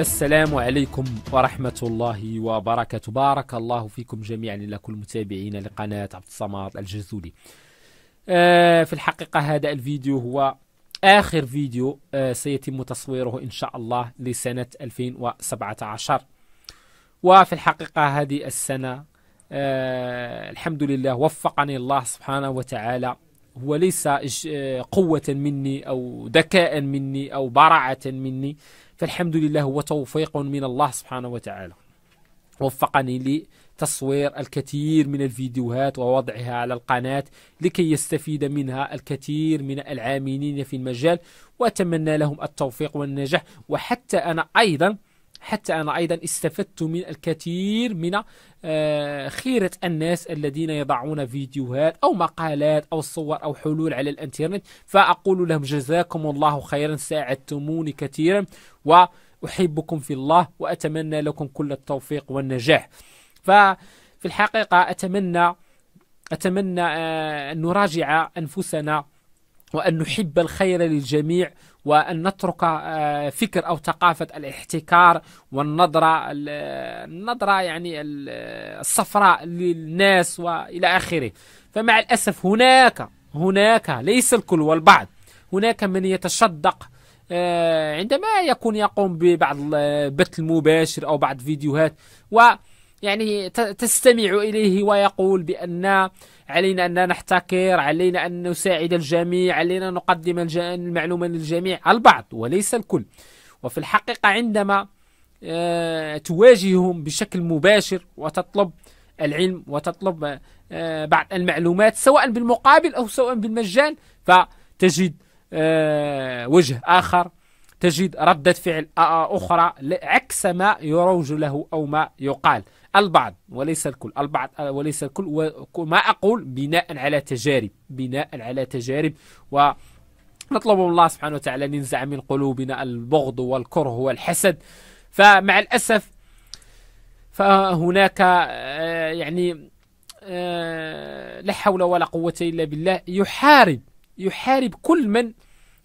السلام عليكم ورحمة الله وبركاته بارك الله فيكم جميعا لكل متابعين لقناة عبد الصمد الجزولي آه في الحقيقة هذا الفيديو هو آخر فيديو آه سيتم تصويره إن شاء الله لسنة 2017 وفي الحقيقة هذه السنة آه الحمد لله وفقني الله سبحانه وتعالى هو ليس آه، قوة مني أو ذكاء مني أو براعة مني فالحمد لله هو توفيق من الله سبحانه وتعالى وفقني لتصوير الكثير من الفيديوهات ووضعها على القناة لكي يستفيد منها الكثير من العاملين في المجال وأتمنى لهم التوفيق والنجاح وحتى أنا أيضا حتى أنا أيضا استفدت من الكثير من آه، خيرة الناس الذين يضعون فيديوهات أو مقالات أو صور أو حلول على الإنترنت فأقول لهم جزاكم الله خيرا ساعدتموني كثيرا وأحبكم في الله وأتمنى لكم كل التوفيق والنجاح ففي الحقيقة أتمنى أتمنى آه، أن نراجع أنفسنا وأن نحب الخير للجميع وأن نترك آه، فكر أو ثقافة الاحتكار والنظرة النظرة يعني الصفراء للناس وإلى آخره فمع الأسف هناك هناك ليس الكل والبعض هناك من يتشدق آه، عندما يكون يقوم ببعض البث آه، المباشر أو بعض فيديوهات و يعني تستمع إليه ويقول بأن علينا أن نحتكر علينا أن نساعد الجميع علينا أن نقدم المعلومة للجميع البعض وليس الكل وفي الحقيقة عندما آه، تواجههم بشكل مباشر وتطلب العلم وتطلب آه، بعض المعلومات سواء بالمقابل أو سواء بالمجان فتجد آه، وجه آخر تجد ردة فعل أخرى عكس ما يروج له أو ما يقال البعض وليس الكل البعض آه، وليس الكل وما أقول بناء على تجارب بناء على تجارب و نطلب من الله سبحانه وتعالى أن ينزع من قلوبنا البغض والكره والحسد فمع الأسف فهناك آه، يعني آه، لا حول ولا قوة إلا بالله يحارب يحارب كل من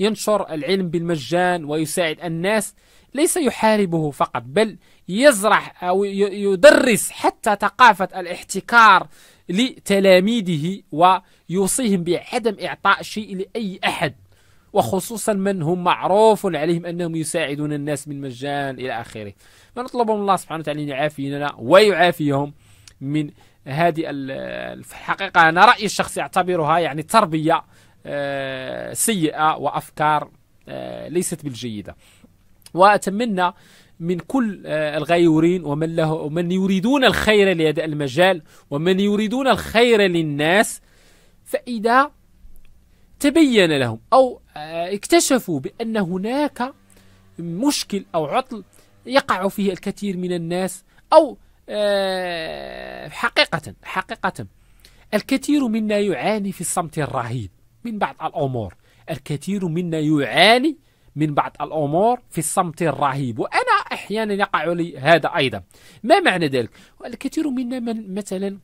ينشر العلم بالمجان ويساعد الناس ليس يحاربه فقط بل يزرع أو يدرس حتى ثقافة الاحتكار لتلاميذه ويوصيهم بعدم إعطاء شيء لأي أحد وخصوصا من هم معروف عليهم أنهم يساعدون الناس من مجان إلى آخره فنطلب من الله سبحانه وتعالى أن يعافينا ويعافيهم من هذه الحقيقة أنا رأيي الشخصي أعتبرها يعني تربية آه، سيئة وأفكار آه، ليست بالجيدة وأتمنى من كل آه، الغيورين ومن له ومن يريدون الخير لهذا المجال ومن يريدون الخير للناس فإذا تبين لهم أو آه، اكتشفوا بأن هناك مشكل أو عطل يقع فيه الكثير من الناس أو آه، حقيقة حقيقة الكثير منا يعاني في الصمت الرهيب من بعض الأمور الكثير منا يعاني من بعض الأمور في الصمت الرهيب وأنا أحيانا يقع لي هذا أيضا ما معنى ذلك؟ الكثير منا من مثلا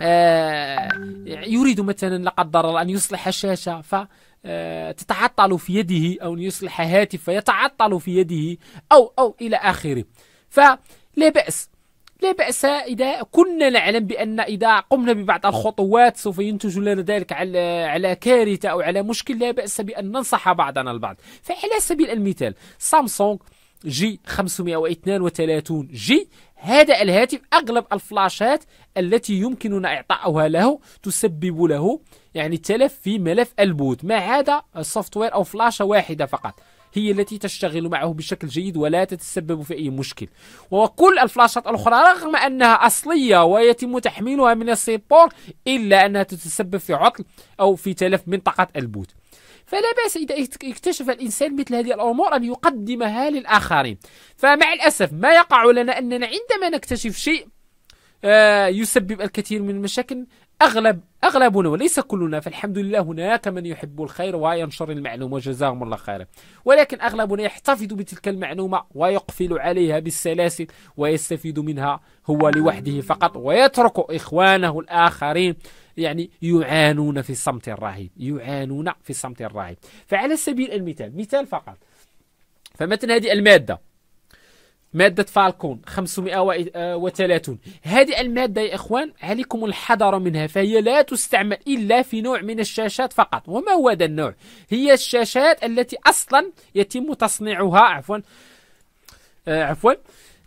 آه يريد مثلا لا قدر الله أن يصلح شاشة ف آه، تتعطل في يده أو يصلح هاتف فيتعطل في يده أو أو إلى آخره فلا بأس لا بأس إذا كنا نعلم بأن إذا قمنا ببعض الخطوات سوف ينتج لنا ذلك على على كارثة أو على مشكل لا بأس بأن ننصح بعضنا البعض فعلى سبيل المثال سامسونج جي 532 جي هذا الهاتف أغلب الفلاشات التي يمكننا إعطاؤها له تسبب له يعني تلف في ملف البوت ما هذا السوفتوير أو فلاشة واحدة فقط هي التي تشتغل معه بشكل جيد ولا تتسبب في أي مشكل وكل الفلاشات الأخرى رغم أنها أصلية ويتم تحميلها من السيبور إلا أنها تتسبب في عطل أو في تلف منطقة البوت فلا بأس إذا اكتشف الإنسان مثل هذه الأمور أن يقدمها للآخرين فمع الأسف ما يقع لنا أننا عندما نكتشف شيء آه، يسبب الكثير من المشاكل أغلب أغلبنا وليس كلنا فالحمد لله هناك من يحب الخير وينشر المعلومة وجزاهم الله خيرا ولكن أغلبنا يحتفظ بتلك المعلومة ويقفل عليها بالسلاسل ويستفيد منها هو لوحده فقط ويترك إخوانه الآخرين يعني يعانون في الصمت الرهيب يعانون في الصمت الرهيب فعلى سبيل المثال مثال فقط فمثلا هذه المادة مادة فالكون 530 آه، هذه المادة يا إخوان عليكم الحذر منها فهي لا تستعمل إلا في نوع من الشاشات فقط وما هو هذا النوع هي الشاشات التي أصلا يتم تصنيعها عفوا آه عفوا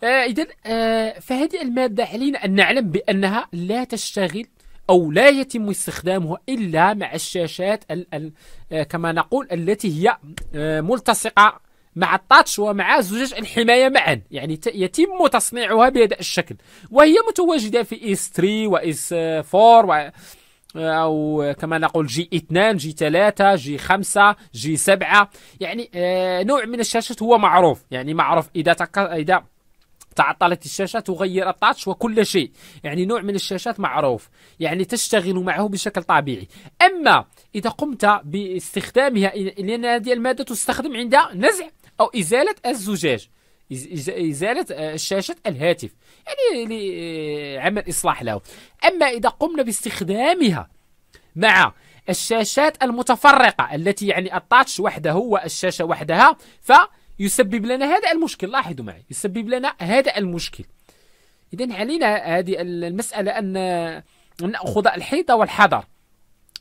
آه إذا آه فهذه المادة علينا أن نعلم بأنها لا تشتغل أو لا يتم استخدامها إلا مع الشاشات الـ الـ آه، كما نقول التي هي آه، ملتصقة مع التاتش ومع زجاج الحماية معا يعني يتم تصنيعها بهذا الشكل وهي متواجدة في اس 3 واس 4 و... او كما نقول جي 2 جي 3 جي 5 جي 7 يعني آه، نوع من الشاشات هو معروف يعني معروف اذا تك... اذا تعطلت الشاشة تغير التاتش وكل شيء يعني نوع من الشاشات معروف يعني تشتغل معه بشكل طبيعي أما إذا قمت باستخدامها لأن هذه المادة تستخدم عند نزع أو إزالة الزجاج إزالة آه، شاشة الهاتف يعني آه، عمل إصلاح له أما إذا قمنا باستخدامها مع الشاشات المتفرقة التي يعني التاتش وحده والشاشة وحدها فيسبب لنا هذا المشكل لاحظوا معي يسبب لنا هذا المشكل إذا علينا هذه المسألة أن نأخذ الحيطة والحذر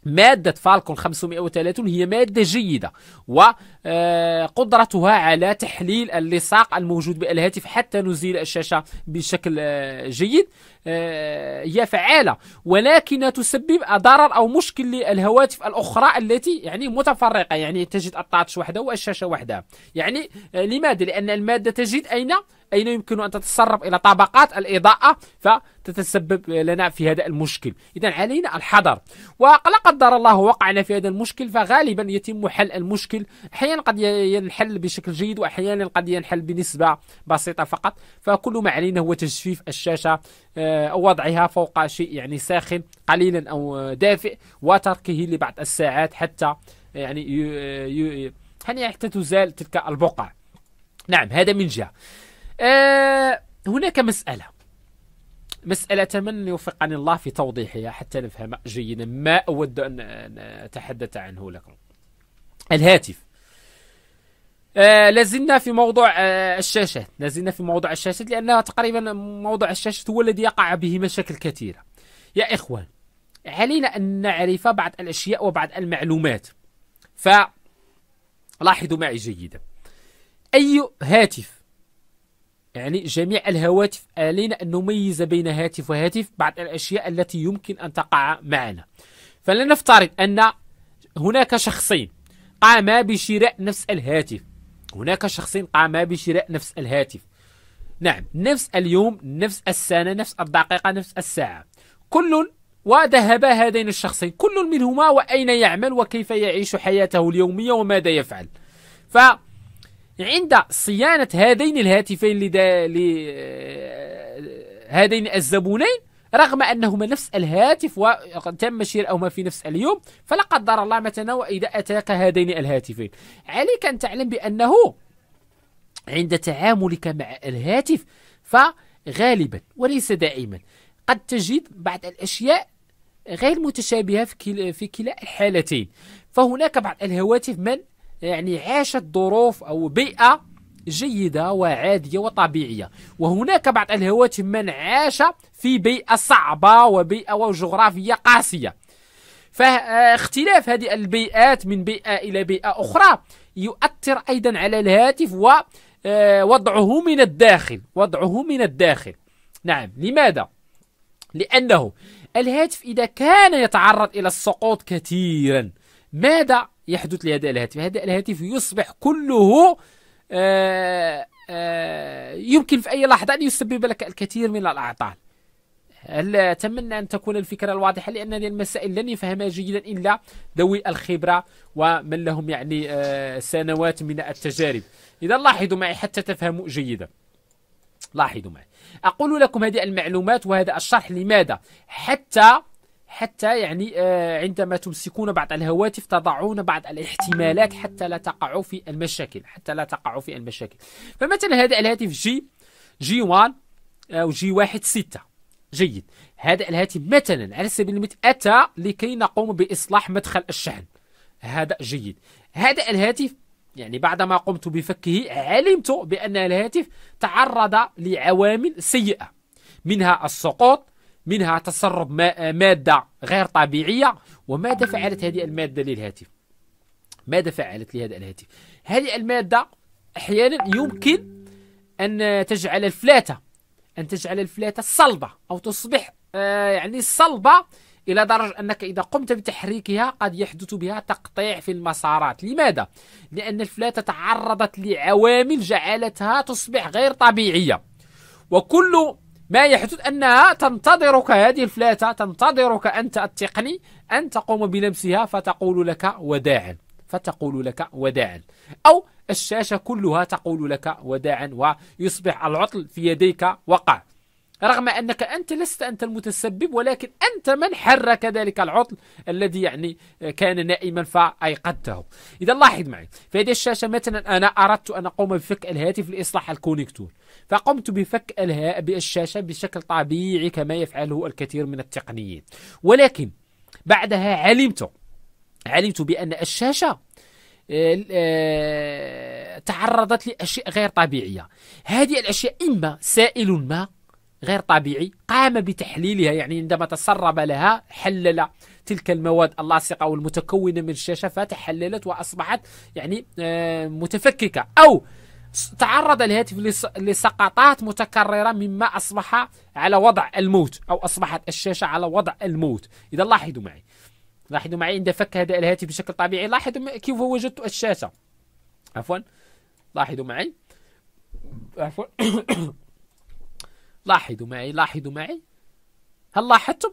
مادة فالكون 530 هي مادة جيدة و آه، قدرتها على تحليل اللصاق الموجود بالهاتف حتى نزيل الشاشة بشكل آه، جيد آه، هي فعالة ولكن تسبب ضرر أو مشكل للهواتف الأخرى التي يعني متفرقة يعني تجد التاتش وحده والشاشة وحدها يعني لماذا؟ لأن المادة تجد أين أين يمكن أن تتسرب إلى طبقات الإضاءة فتتسبب لنا في هذا المشكل إذا علينا الحذر وقلق قدر الله وقعنا في هذا المشكل فغالبا يتم حل المشكل أحيانا احيانا قد ينحل بشكل جيد واحيانا قد ينحل بنسبه بسيطه فقط فكل ما علينا هو تجفيف الشاشه آه، او وضعها فوق شيء يعني ساخن قليلا او دافئ وتركه لبعض الساعات حتى آه، يعني, آه، يعني حتى تزال تلك البقع نعم هذا من جهه هناك مساله مسألة من يوفقني الله في توضيحها حتى نفهم جيدا ما أود أن أتحدث عنه لكم الهاتف آه، لازلنا في موضوع آه، الشاشات لازلنا في موضوع الشاشات لأنها تقريبا موضوع الشاشات هو الذي يقع به مشاكل كثيرة يا إخوان علينا أن نعرف بعض الأشياء وبعض المعلومات لاحظوا معي جيدا أي هاتف يعني جميع الهواتف علينا أن نميز بين هاتف وهاتف بعض الأشياء التي يمكن أن تقع معنا فلنفترض أن هناك شخصين قاما بشراء نفس الهاتف هناك شخصين قاما بشراء نفس الهاتف نعم نفس اليوم نفس السنة نفس الدقيقة نفس الساعة كل وذهب هذين الشخصين كل منهما وأين يعمل وكيف يعيش حياته اليومية وماذا يفعل ف عند صيانة هذين الهاتفين لدا... ل... آه، هذين الزبونين رغم أنهما نفس الهاتف وقد تم شراؤهما في نفس اليوم فلا قدر الله متنا وإذا أتاك هذين الهاتفين عليك أن تعلم بأنه عند تعاملك مع الهاتف فغالبا وليس دائما قد تجد بعض الأشياء غير متشابهة في كلا, في كلا الحالتين فهناك بعض الهواتف من يعني عاشت ظروف أو بيئة جيدة وعادية وطبيعية وهناك بعض الهواتف من عاش في بيئة صعبة وبيئة وجغرافية قاسية فاختلاف هذه البيئات من بيئة إلى بيئة أخرى يؤثر أيضا على الهاتف ووضعه آه، من الداخل وضعه من الداخل نعم لماذا؟ لأنه الهاتف إذا كان يتعرض إلى السقوط كثيرا ماذا يحدث لهذا الهاتف؟ هذا الهاتف يصبح كله آه، آه، يمكن في أي لحظة أن يسبب لك الكثير من الأعطال هل أتمنى أن تكون الفكرة الواضحة لأن هذه المسائل لن يفهمها جيدا إلا ذوي الخبرة ومن لهم يعني آه، سنوات من التجارب إذا لاحظوا معي حتى تفهموا جيدا لاحظوا معي أقول لكم هذه المعلومات وهذا الشرح لماذا حتى حتى يعني آه، عندما تمسكون بعض الهواتف تضعون بعض الاحتمالات حتى لا تقعوا في المشاكل حتى لا تقعوا في المشاكل فمثلا هذا الهاتف جي جي 1 او جي 1 6 جيد هذا الهاتف مثلا على سبيل المثال اتى لكي نقوم باصلاح مدخل الشحن هذا جيد هذا الهاتف يعني بعدما قمت بفكه علمت بان الهاتف تعرض لعوامل سيئه منها السقوط منها تسرب مادة غير طبيعية وماذا فعلت هذه المادة للهاتف ماذا فعلت لهذا الهاتف هذه المادة أحيانا يمكن أن تجعل الفلاتة أن تجعل الفلاتة صلبة أو تصبح آه، يعني صلبة إلى درجة أنك إذا قمت بتحريكها قد يحدث بها تقطيع في المسارات لماذا؟ لأن الفلاتة تعرضت لعوامل جعلتها تصبح غير طبيعية وكل ما يحدث أنها تنتظرك هذه الفلاتة تنتظرك أنت التقني أن تقوم بلمسها فتقول لك وداعا فتقول لك وداعا أو الشاشة كلها تقول لك وداعا ويصبح العطل في يديك وقع رغم أنك أنت لست أنت المتسبب ولكن أنت من حرك ذلك العطل الذي يعني آه، كان نائما فأيقظته إذا لاحظ معي في هذه الشاشة مثلا أنا أردت أن أقوم بفك الهاتف لإصلاح الكونكتور فقمت بفك الهاء بالشاشة بشكل طبيعي كما يفعله الكثير من التقنيين ولكن بعدها علمت علمت بأن الشاشة آه، آه، تعرضت لأشياء غير طبيعية هذه الأشياء إما سائل ما غير طبيعي قام بتحليلها يعني عندما تسرب لها حلل تلك المواد اللاصقة والمتكونة من الشاشة فتحللت وأصبحت يعني آه، متفككة أو تعرض الهاتف لسقطات متكررة مما أصبح على وضع الموت أو أصبحت الشاشة على وضع الموت إذا لاحظوا معي لاحظوا معي عند فك هذا الهاتف بشكل طبيعي لاحظوا كيف وجدت الشاشة عفوا لاحظوا معي عفوا لاحظوا معي لاحظوا معي هل لاحظتم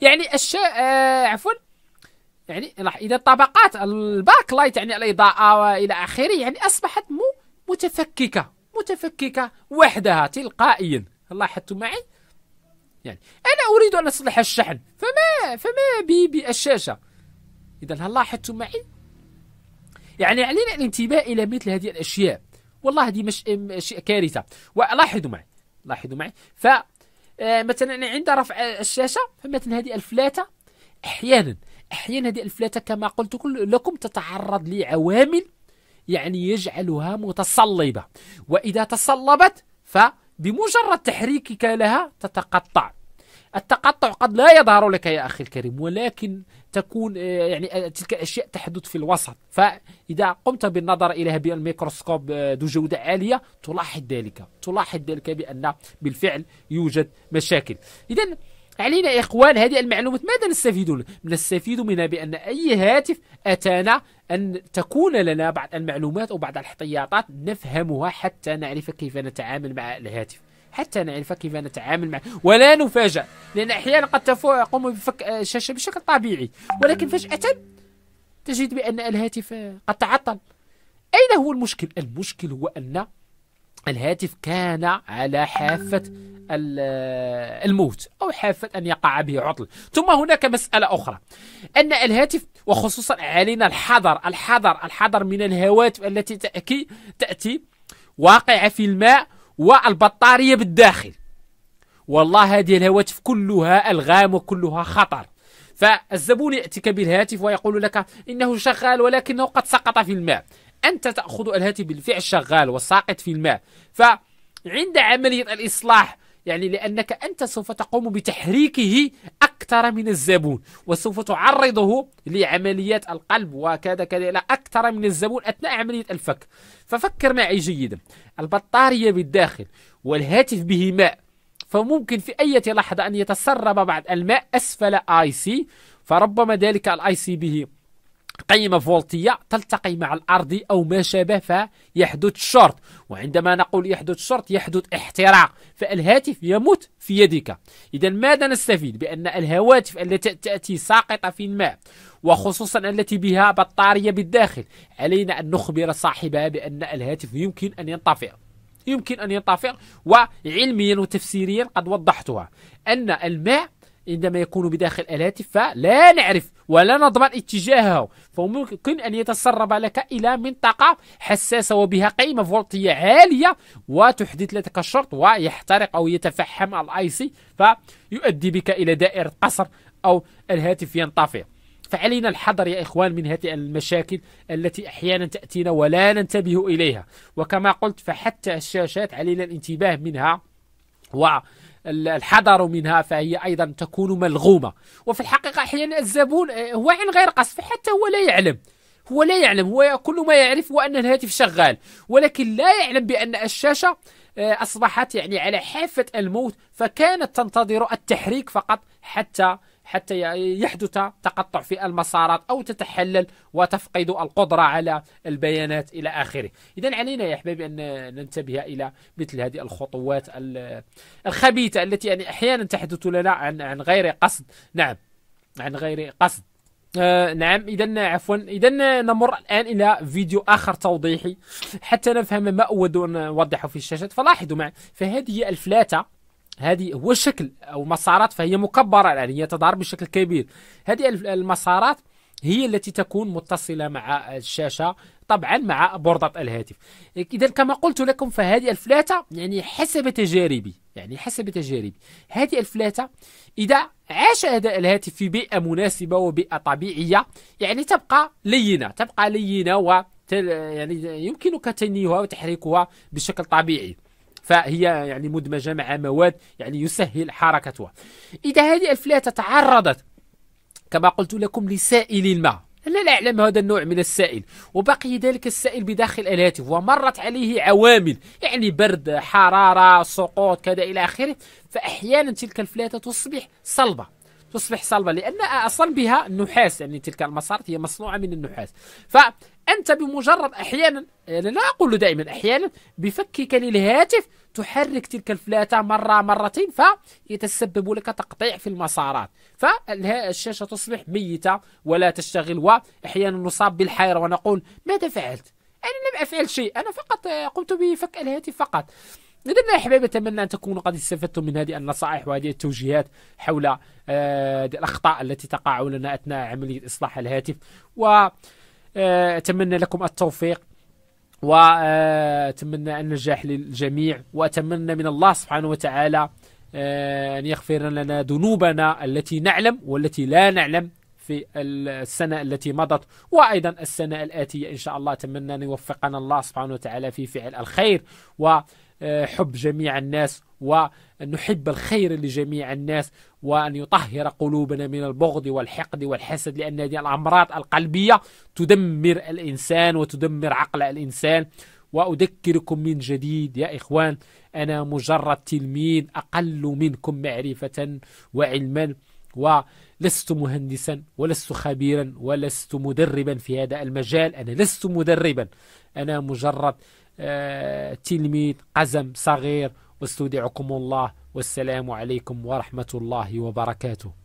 يعني الشيء آه عفوا يعني اذا طبقات الباك لايت يعني الاضاءه والى اخره يعني اصبحت متفككه متفككه وحدها تلقائيا لاحظتم معي يعني انا اريد ان اصلح الشحن فما فما بي بالشاشه اذا هل لاحظتم معي يعني علينا الانتباه الى مثل هذه الاشياء والله هذه مش شيء كارثه ولاحظوا معي لاحظوا معي ف آه، مثلا عند رفع الشاشه فمثلا هذه الفلاته احيانا احيانا هذه الفلاته كما قلت لكم تتعرض لعوامل يعني يجعلها متصلبه واذا تصلبت فبمجرد تحريكك لها تتقطع التقطع قد لا يظهر لك يا أخي الكريم ولكن تكون آه، يعني آه، تلك الأشياء تحدث في الوسط فإذا قمت بالنظر إليها بالميكروسكوب آه، ذو جودة عالية تلاحظ ذلك تلاحظ ذلك بأن بالفعل يوجد مشاكل إذا علينا يا إخوان هذه المعلومات ماذا نستفيد منها؟ نستفيد منها بأن أي هاتف أتانا أن تكون لنا بعض المعلومات أو بعض الاحتياطات نفهمها حتى نعرف كيف نتعامل مع الهاتف حتى نعرف يعني كيف نتعامل معه ولا نفاجأ لأن أحيانا قد تقوم بفك الشاشة آه، بشكل طبيعي ولكن فجأة تجد بأن الهاتف قد تعطل أين هو المشكل؟ المشكل هو أن الهاتف كان على حافة آه، الموت أو حافة أن يقع به عطل ثم هناك مسألة أخرى أن الهاتف وخصوصا علينا الحذر الحذر الحذر من الهواتف التي تأتي, تأتي واقعة في الماء والبطارية بالداخل والله هذه الهواتف كلها ألغام وكلها خطر فالزبون يأتيك بالهاتف ويقول لك إنه شغال ولكنه قد سقط في الماء أنت تأخذ الهاتف بالفعل شغال وساقط في الماء فعند عملية الإصلاح يعني لأنك أنت سوف تقوم بتحريكه أكثر من الزبون وسوف تعرضه لعمليات القلب وكذا كذا أكثر من الزبون أثناء عملية الفك ففكر معي جيدا البطارية بالداخل والهاتف به ماء فممكن في أي لحظة أن يتسرب بعض الماء أسفل آي سي فربما ذلك الآي سي به قيمة فولتية تلتقي مع الأرض أو ما شابه فيحدث شورت وعندما نقول يحدث شورت يحدث احتراق فالهاتف يموت في يدك إذا ماذا نستفيد بأن الهواتف التي تأتي ساقطة في الماء وخصوصا التي بها بطارية بالداخل علينا أن نخبر صاحبها بأن الهاتف يمكن أن ينطفئ يمكن أن ينطفئ وعلميا وتفسيريا قد وضحتها أن الماء عندما يكون بداخل الهاتف فلا نعرف ولا نضمن اتجاهه فممكن أن يتسرب لك إلى منطقة حساسة وبها قيمة فولتية عالية وتحدث لك الشرط ويحترق أو يتفحم الاي سي فيؤدي بك إلى دائرة قصر أو الهاتف ينطفئ فعلينا الحذر يا إخوان من هذه المشاكل التي أحيانا تأتينا ولا ننتبه إليها وكما قلت فحتى الشاشات علينا الانتباه منها و الحذر منها فهي أيضا تكون ملغومة وفي الحقيقة أحيانا الزبون آه، هو عن غير قصد فحتى هو لا يعلم هو لا يعلم هو كل ما يعرف هو أن الهاتف شغال ولكن لا يعلم بأن الشاشة آه، أصبحت يعني على حافة الموت فكانت تنتظر التحريك فقط حتى حتى يحدث تقطع في المسارات أو تتحلل وتفقد القدرة على البيانات إلى آخره إذا علينا يا أحبابي أن ننتبه إلى مثل هذه الخطوات الخبيثة التي يعني أحيانا تحدث لنا عن, عن غير قصد نعم عن غير قصد آه نعم اذا عفوا اذا نمر الان الى فيديو اخر توضيحي حتى نفهم ما اود ان اوضحه في الشاشه فلاحظوا معي فهذه الفلاته هذه هو الشكل او مسارات فهي مكبره الان يعني، هي تظهر بشكل كبير هذه المسارات هي التي تكون متصله مع الشاشه طبعا مع بورده الهاتف اذا كما قلت لكم فهذه الفلاته يعني حسب تجاربي يعني حسب تجاربي هذه الفلاته اذا عاش هذا الهاتف في بيئه مناسبه وبيئه طبيعيه يعني تبقى لينه تبقى لينه و يعني يمكنك تنيها وتحريكها بشكل طبيعي فهي يعني مدمجة مع مواد يعني يسهل حركتها إذا هذه الفلاتة تعرضت كما قلت لكم لسائل الماء أنا لا أعلم هذا النوع من السائل وبقي ذلك السائل بداخل الهاتف ومرت عليه عوامل يعني برد حرارة سقوط كذا إلى آخره فأحيانا تلك الفلاتة تصبح صلبة تصبح صلبة لأن أصلا بها النحاس يعني تلك المسارات هي مصنوعة من النحاس فأنت بمجرد أحيانا أنا يعني لا أقول دائما أحيانا بفكك للهاتف تحرك تلك الفلاتة مرة مرتين فيتسبب لك تقطيع في المسارات فالشاشة تصبح ميتة ولا تشتغل وأحيانا نصاب بالحيرة ونقول ماذا فعلت؟ أنا يعني لم أفعل شيء أنا فقط قمت بفك الهاتف فقط إذا يا حبايبي أتمنى أن تكونوا قد استفدتم من هذه النصائح وهذه التوجيهات حول آه، الأخطاء التي تقع لنا أثناء عملية إصلاح الهاتف وأتمنى آه، لكم التوفيق وأتمنى آه، النجاح للجميع وأتمنى من الله سبحانه وتعالى أن يغفر لنا ذنوبنا التي نعلم والتي لا نعلم في السنة التي مضت وأيضا السنة الآتية إن شاء الله أتمنى أن يوفقنا الله سبحانه وتعالى في فعل الخير و حب جميع الناس وأن نحب الخير لجميع الناس وأن يطهر قلوبنا من البغض والحقد والحسد لأن هذه الأمراض القلبية تدمر الإنسان وتدمر عقل الإنسان وأذكركم من جديد يا إخوان أنا مجرد تلميذ أقل منكم معرفة وعلما ولست مهندسا ولست خبيرا ولست مدربا في هذا المجال أنا لست مدربا أنا مجرد آه، تلميذ قزم صغير واستودعكم الله والسلام عليكم ورحمة الله وبركاته